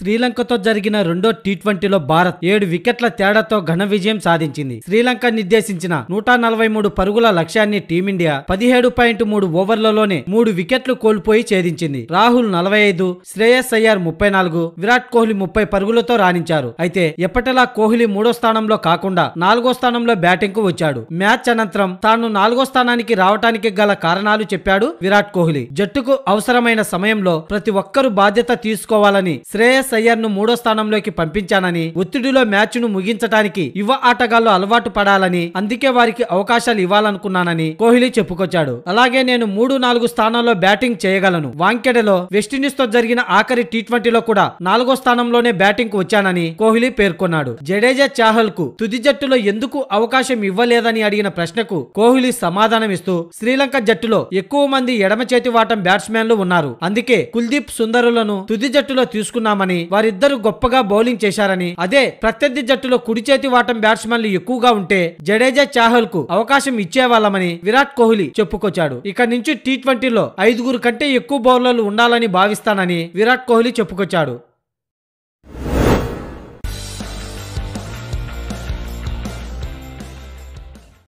శ్రీలంకతో జరిగిన రెండో టీ ట్వంటీలో భారత్ ఏడు వికెట్ల తేడాతో ఘన విజయం సాధించింది శ్రీలంక నిర్దేశించిన నూట నలభై మూడు పరుగుల లక్ష్యాన్ని టీమిండియా పదిహేడు పాయింట్ మూడు ఓవర్లలోనే మూడు వికెట్లు కోల్పోయి ఛేదించింది రాహుల్ నలభై ఐదు శ్రేయస్ అయ్యార్ ముప్పై నాలుగు విరాట్ కోహ్లీ ముప్పై పరుగులతో రాణించారు అయితే ఎప్పటిలా కోహ్లీ మూడో స్థానంలో కాకుండా నాలుగో స్థానంలో బ్యాటింగ్ కు వచ్చాడు మ్యాచ్ అనంతరం తాను నాలుగో స్థానానికి రావటానికి గల కారణాలు చెప్పాడు విరాట్ కోహ్లీ జట్టుకు అవసరమైన సమయంలో ప్రతి ఒక్కరూ బాధ్యత తీసుకోవాలని శ్రేయస్ శ్రేయస్ అయ్యర్ను మూడో స్థానంలోకి పంపించానని ఒత్తిడిలో మ్యాచ్ను ముగించడానికి యువ ఆటగాళ్లు అలవాటు పడాలని అందుకే వారికి అవకాశాలు ఇవ్వాలనుకున్నానని కోహ్లీ చెప్పుకొచ్చాడు అలాగే నేను మూడు నాలుగు స్థానాల్లో బ్యాటింగ్ చేయగలను వాంకెడలో వెస్టిండీస్ తో జరిగిన ఆఖరి టీ ట్వంటీలో కూడా నాలుగో స్థానంలోనే బ్యాటింగ్ కు వచ్చానని కోహ్లీ పేర్కొన్నాడు జడేజా చాహల్ కు తుది జట్టులో ఎందుకు అవకాశం ఇవ్వలేదని అడిగిన ప్రశ్నకు కోహ్లీ సమాధానమిస్తూ శ్రీలంక జట్టులో ఎక్కువ మంది ఎడమ చేతి వాటం బ్యాట్స్మెన్లు ఉన్నారు అందుకే కుల్దీప్ సుందరులను తుది జట్టులో తీసుకున్నామని చేశామని వారిద్దరు గొప్పగా బౌలింగ్ చేశారని అదే ప్రత్యర్థి జట్టులో కుడి చేతి వాటం బ్యాట్స్మెన్లు ఎక్కువగా ఉంటే జడేజా చాహల్ కు అవకాశం ఇచ్చేవాళ్లమని విరాట్ కోహ్లీ చెప్పుకొచ్చాడు ఇక నుంచి టీ ట్వంటీలో ఐదుగురు కంటే ఎక్కువ బౌలర్లు ఉండాలని భావిస్తానని విరాట్ కోహ్లీ చెప్పుకొచ్చాడు